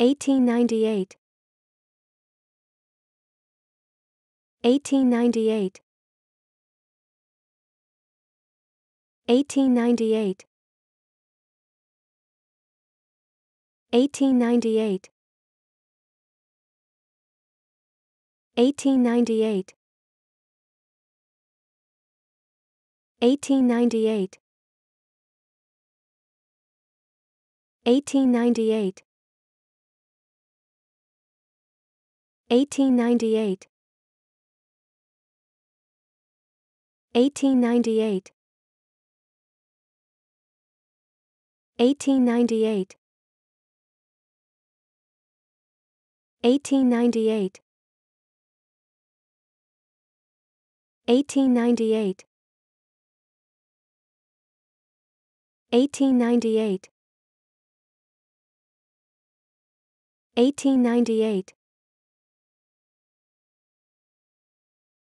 1898 1898 1898 1898 1898 1898 1898 1898 1898 1898 1898 1898 1898 1898